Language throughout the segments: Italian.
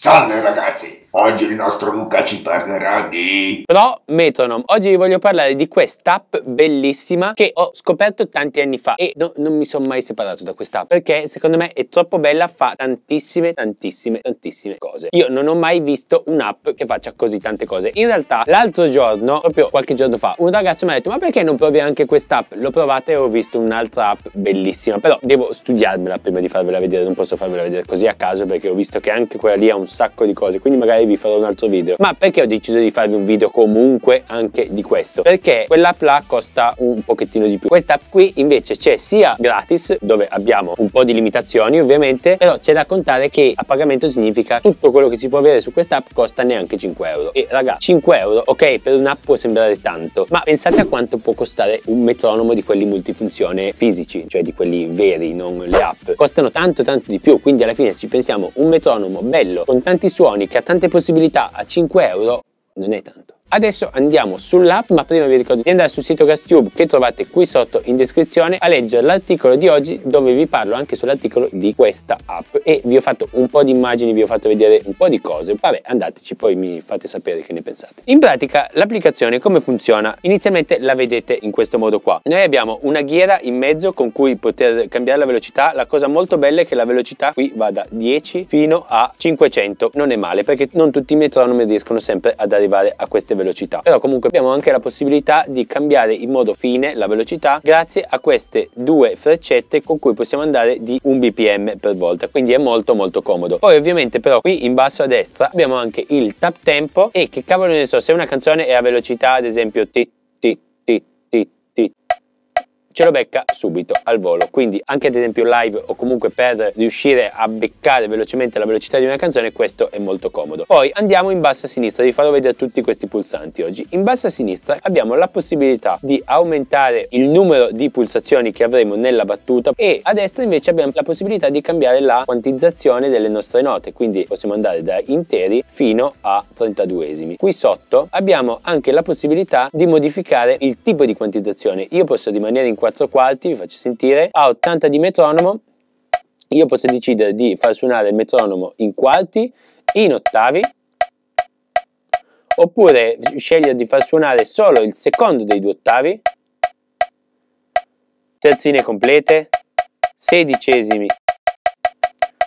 啥能干的贼。Oggi il nostro Luca ci parlerà di... Pro Metronome. Oggi vi voglio parlare di quest'app bellissima che ho scoperto tanti anni fa e no, non mi sono mai separato da quest'app perché secondo me è troppo bella, fa tantissime, tantissime, tantissime cose. Io non ho mai visto un'app che faccia così tante cose. In realtà l'altro giorno, proprio qualche giorno fa, un ragazzo mi ha detto ma perché non provi anche quest'app? L'ho provata e ho visto un'altra app bellissima, però devo studiarmela prima di farvela vedere, non posso farvela vedere così a caso perché ho visto che anche quella lì ha un sacco di cose, quindi magari vi farò un altro video. Ma perché ho deciso di farvi un video comunque anche di questo? Perché quell'app là costa un pochettino di più. Questa app qui invece c'è sia gratis, dove abbiamo un po' di limitazioni ovviamente, però c'è da contare che a pagamento significa tutto quello che si può avere su quest'app costa neanche 5 euro. E raga, 5 euro, ok, per un'app può sembrare tanto, ma pensate a quanto può costare un metronomo di quelli multifunzione fisici, cioè di quelli veri, non le app. Costano tanto tanto di più, quindi alla fine se ci pensiamo un metronomo bello, con tanti suoni, che ha tante possibilità a 5 euro non è tanto. Adesso andiamo sull'app, ma prima vi ricordo di andare sul sito GasTube che trovate qui sotto in descrizione a leggere l'articolo di oggi dove vi parlo anche sull'articolo di questa app e vi ho fatto un po' di immagini, vi ho fatto vedere un po' di cose. Vabbè, andateci, poi mi fate sapere che ne pensate. In pratica l'applicazione come funziona? Inizialmente la vedete in questo modo qua. Noi abbiamo una ghiera in mezzo con cui poter cambiare la velocità. La cosa molto bella è che la velocità qui va da 10 fino a 500. Non è male perché non tutti i metronomi riescono sempre ad arrivare a queste velocità velocità però comunque abbiamo anche la possibilità di cambiare in modo fine la velocità grazie a queste due freccette con cui possiamo andare di un bpm per volta quindi è molto molto comodo poi ovviamente però qui in basso a destra abbiamo anche il tap tempo e che cavolo ne so se una canzone è a velocità ad esempio t ce lo becca subito al volo. Quindi anche ad esempio live o comunque per riuscire a beccare velocemente la velocità di una canzone questo è molto comodo. Poi andiamo in basso a sinistra, vi farò vedere tutti questi pulsanti oggi. In basso a sinistra abbiamo la possibilità di aumentare il numero di pulsazioni che avremo nella battuta e a destra invece abbiamo la possibilità di cambiare la quantizzazione delle nostre note, quindi possiamo andare da interi fino a 32esimi. Qui sotto abbiamo anche la possibilità di modificare il tipo di quantizzazione. Io posso rimanere in 4 4 quarti, vi faccio sentire, a 80 di metronomo io posso decidere di far suonare il metronomo in quarti, in ottavi, oppure scegliere di far suonare solo il secondo dei due ottavi, terzine complete, sedicesimi,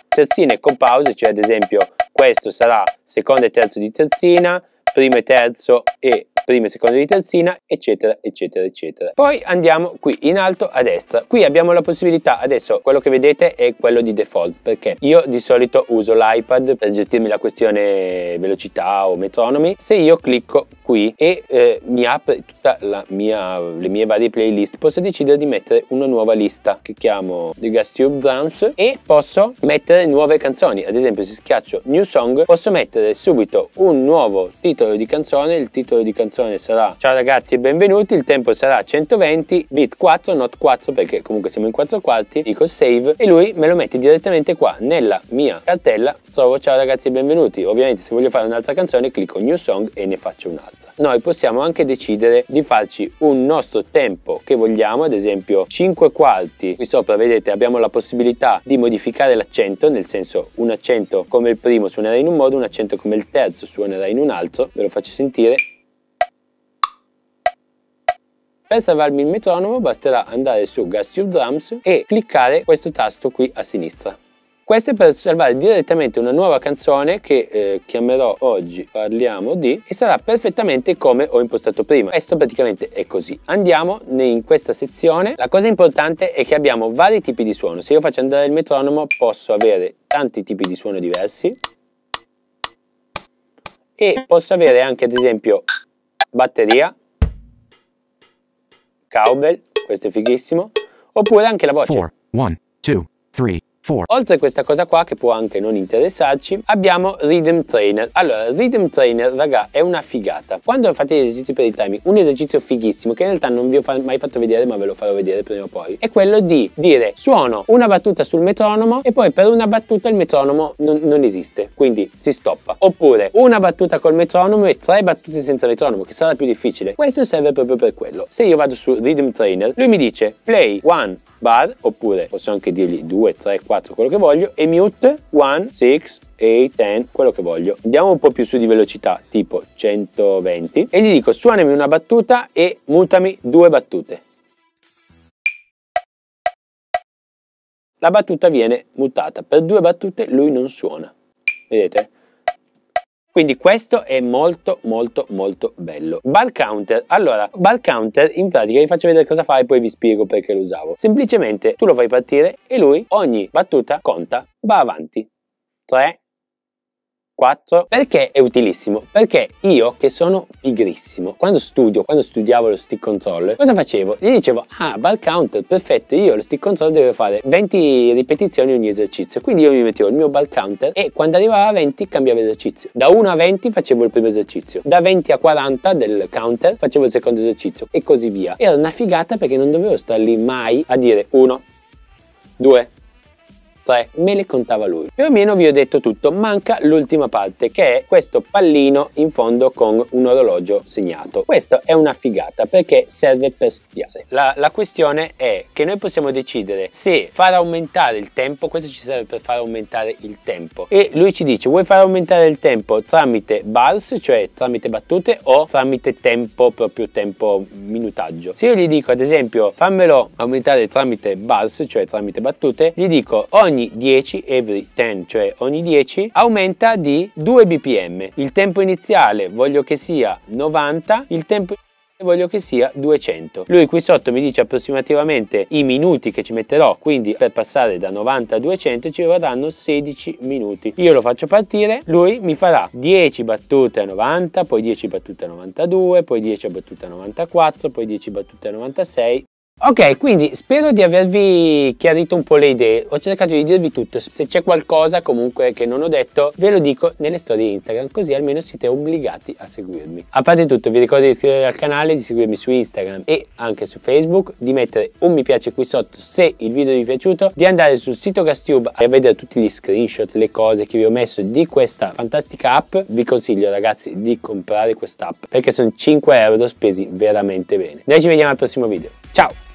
terzine con pause, cioè ad esempio questo sarà secondo e terzo di terzina, primo e terzo e prima e seconda di terzina, eccetera, eccetera, eccetera. Poi andiamo qui in alto a destra. Qui abbiamo la possibilità, adesso quello che vedete è quello di default, perché io di solito uso l'iPad per gestirmi la questione velocità o metronomi. Se io clicco qui e eh, mi apre tutta la mia, le mie varie playlist posso decidere di mettere una nuova lista che chiamo The Gastube Drums e posso mettere nuove canzoni ad esempio se schiaccio New Song posso mettere subito un nuovo titolo di canzone il titolo di canzone sarà Ciao ragazzi e benvenuti il tempo sarà 120 bit 4 not 4 perché comunque siamo in 4 quarti dico save e lui me lo mette direttamente qua nella mia cartella trovo Ciao ragazzi e benvenuti ovviamente se voglio fare un'altra canzone clicco New Song e ne faccio un'altra giornata. Noi possiamo anche decidere di farci un nostro tempo che vogliamo, ad esempio 5 quarti. Qui sopra vedete abbiamo la possibilità di modificare l'accento, nel senso un accento come il primo suonerà in un modo, un accento come il terzo suonerà in un altro. Ve lo faccio sentire. Per salvarmi il metronomo basterà andare su Gas Tube Drums e cliccare questo tasto qui a sinistra. Questo è per salvare direttamente una nuova canzone che eh, chiamerò oggi Parliamo di e sarà perfettamente come ho impostato prima. Questo praticamente è così. Andiamo in questa sezione. La cosa importante è che abbiamo vari tipi di suono. Se io faccio andare il metronomo posso avere tanti tipi di suono diversi e posso avere anche ad esempio batteria, cowbell, questo è fighissimo, oppure anche la voce. Four, one, two, 4. Oltre a questa cosa qua, che può anche non interessarci, abbiamo Rhythm Trainer. Allora, Rhythm Trainer, raga, è una figata. Quando fate gli esercizi per il timing, un esercizio fighissimo, che in realtà non vi ho mai fatto vedere, ma ve lo farò vedere prima o poi, è quello di dire suono una battuta sul metronomo e poi per una battuta il metronomo non, non esiste, quindi si stoppa. Oppure una battuta col metronomo e tre battute senza metronomo, che sarà più difficile. Questo serve proprio per quello. Se io vado su Rhythm Trainer, lui mi dice play one, bar, oppure posso anche dirgli 2, 3, 4, quello che voglio, e mute 1, 6, 8, 10, quello che voglio. Andiamo un po' più su di velocità, tipo 120, e gli dico suonami una battuta e mutami due battute. La battuta viene mutata, per due battute lui non suona. Vedete? Quindi questo è molto molto molto bello. Ball counter. Allora, ball counter in pratica vi faccio vedere cosa fa e poi vi spiego perché lo usavo. Semplicemente tu lo fai partire e lui ogni battuta conta, va avanti. 3, 4 perché è utilissimo? Perché io che sono pigrissimo, quando studio, quando studiavo lo stick controller cosa facevo? Gli dicevo, ah, ball counter, perfetto, io lo stick controller deve fare 20 ripetizioni ogni esercizio, quindi io mi mettevo il mio ball counter e quando arrivava a 20 cambiavo esercizio. Da 1 a 20 facevo il primo esercizio, da 20 a 40 del counter facevo il secondo esercizio e così via. Era una figata perché non dovevo star lì mai a dire 1, 2, cioè me le contava lui. Più o meno vi ho detto tutto, manca l'ultima parte che è questo pallino in fondo con un orologio segnato. Questa è una figata perché serve per studiare. La, la questione è che noi possiamo decidere se far aumentare il tempo, questo ci serve per far aumentare il tempo e lui ci dice vuoi far aumentare il tempo tramite bars, cioè tramite battute o tramite tempo, proprio tempo minutaggio. Se io gli dico ad esempio fammelo aumentare tramite bars, cioè tramite battute, gli dico ogni ogni 10, every 10, cioè ogni 10, aumenta di 2 bpm. Il tempo iniziale voglio che sia 90, il tempo voglio che sia 200 lui qui sotto mi dice approssimativamente i minuti che ci metterò quindi per passare da 90 a 200 ci vorranno 16 minuti io lo faccio partire lui mi farà 10 battute a 90 poi 10 battute a 92 poi 10 battute a 94 poi 10 battute a 96 Ok, quindi spero di avervi chiarito un po' le idee, ho cercato di dirvi tutto, se c'è qualcosa comunque che non ho detto ve lo dico nelle storie Instagram, così almeno siete obbligati a seguirmi. A parte tutto vi ricordo di iscrivervi al canale, di seguirmi su Instagram e anche su Facebook, di mettere un mi piace qui sotto se il video vi è piaciuto, di andare sul sito GasTube e vedere tutti gli screenshot, le cose che vi ho messo di questa fantastica app, vi consiglio ragazzi di comprare questa app perché sono 5 euro spesi veramente bene. Noi ci vediamo al prossimo video, ciao!